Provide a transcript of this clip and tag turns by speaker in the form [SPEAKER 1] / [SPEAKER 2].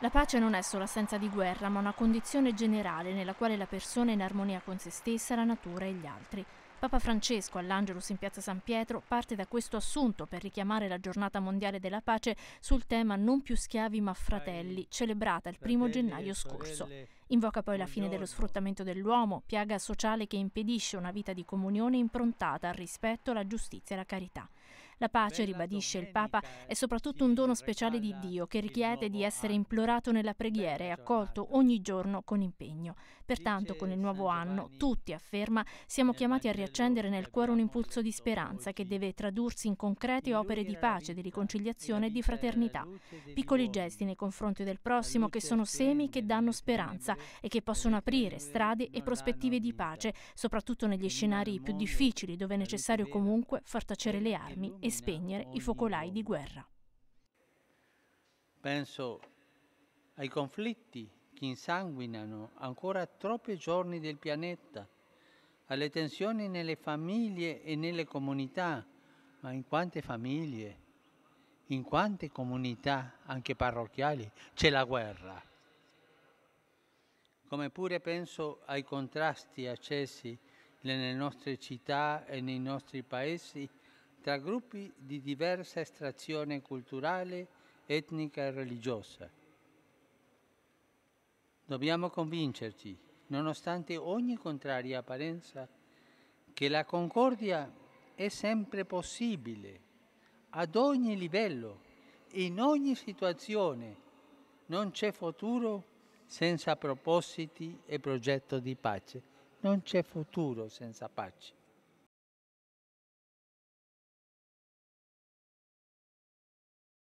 [SPEAKER 1] La pace non è solo assenza di guerra, ma una condizione generale nella quale la persona è in armonia con se stessa, la natura e gli altri. Papa Francesco all'Angelus in piazza San Pietro parte da questo assunto per richiamare la giornata mondiale della pace sul tema non più schiavi ma fratelli, celebrata il primo gennaio scorso. Invoca poi la fine dello sfruttamento dell'uomo, piaga sociale che impedisce una vita di comunione improntata al rispetto, alla giustizia e alla carità. La pace, ribadisce il Papa, è soprattutto un dono speciale di Dio che richiede di essere implorato nella preghiera e accolto ogni giorno con impegno. Pertanto, con il nuovo anno, tutti, afferma, siamo chiamati a riaccendere nel cuore un impulso di speranza che deve tradursi in concrete opere di pace, di riconciliazione e di fraternità. Piccoli gesti nei confronti del prossimo che sono semi che danno speranza e che possono aprire strade e prospettive di pace, soprattutto negli scenari più difficili dove è necessario comunque far tacere le armi e spegnere i focolai di guerra.
[SPEAKER 2] Penso ai conflitti che insanguinano ancora troppi giorni del pianeta, alle tensioni nelle famiglie e nelle comunità, ma in quante famiglie, in quante comunità, anche parrocchiali, c'è la guerra. Come pure penso ai contrasti accesi nelle nostre città e nei nostri paesi tra gruppi di diversa estrazione culturale, etnica e religiosa. Dobbiamo convincerci, nonostante ogni contraria apparenza, che la concordia è sempre possibile, ad ogni livello, in ogni situazione. Non c'è futuro senza propositi e progetto di pace. Non c'è futuro senza pace.